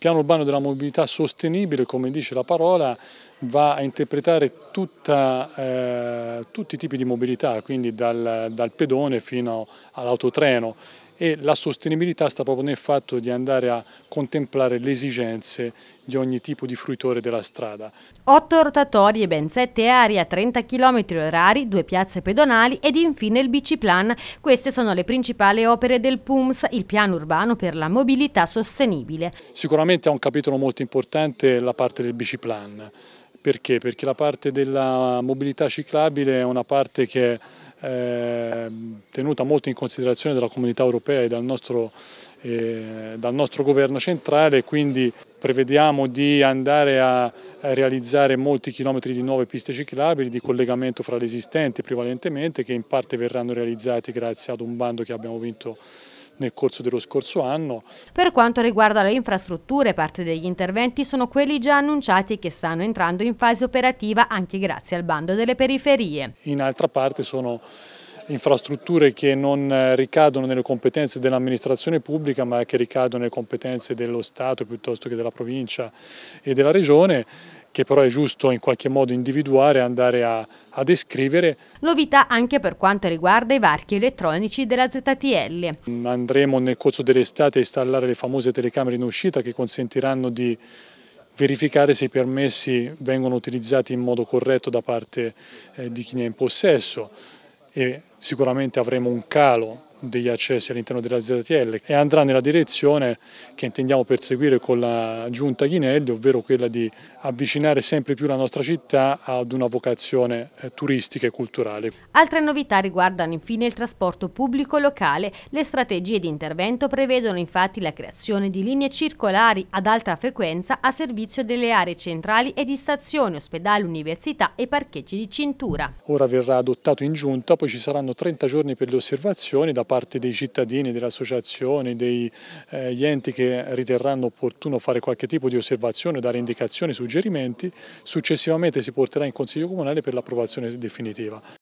piano urbano della mobilità sostenibile, come dice la parola, va a interpretare tutta, eh, tutti i tipi di mobilità, quindi dal, dal pedone fino all'autotreno e la sostenibilità sta proprio nel fatto di andare a contemplare le esigenze di ogni tipo di fruitore della strada. Otto rotatorie, ben sette aree a 30 km orari, due piazze pedonali ed infine il biciplan. Queste sono le principali opere del PUMS, il piano urbano per la mobilità sostenibile. Sicuramente ha un capitolo molto importante la parte del biciplan. Perché? Perché la parte della mobilità ciclabile è una parte che eh, tenuta molto in considerazione dalla comunità europea e dal nostro, eh, dal nostro governo centrale, quindi prevediamo di andare a realizzare molti chilometri di nuove piste ciclabili, di collegamento fra le esistenti prevalentemente, che in parte verranno realizzate grazie ad un bando che abbiamo vinto nel corso dello scorso anno. Per quanto riguarda le infrastrutture, parte degli interventi sono quelli già annunciati che stanno entrando in fase operativa anche grazie al bando delle periferie. In altra parte sono infrastrutture che non eh, ricadono nelle competenze dell'amministrazione pubblica ma che ricadono nelle competenze dello Stato piuttosto che della provincia e della regione che però è giusto in qualche modo individuare e andare a, a descrivere. Novità anche per quanto riguarda i varchi elettronici della ZTL. Andremo nel corso dell'estate a installare le famose telecamere in uscita che consentiranno di verificare se i permessi vengono utilizzati in modo corretto da parte eh, di chi ne è in possesso e sicuramente avremo un calo degli accessi all'interno della ZTL e andrà nella direzione che intendiamo perseguire con la giunta Ghinelli, ovvero quella di avvicinare sempre più la nostra città ad una vocazione eh, turistica e culturale. Altre novità riguardano infine il trasporto pubblico locale. Le strategie di intervento prevedono infatti la creazione di linee circolari ad alta frequenza a servizio delle aree centrali e di stazioni, ospedali, università e parcheggi di cintura. Ora verrà adottato in giunta, poi ci saranno 30 giorni per le osservazioni da parte dei cittadini, delle associazioni, degli eh, enti che riterranno opportuno fare qualche tipo di osservazione, dare indicazioni, suggerimenti, successivamente si porterà in Consiglio Comunale per l'approvazione definitiva.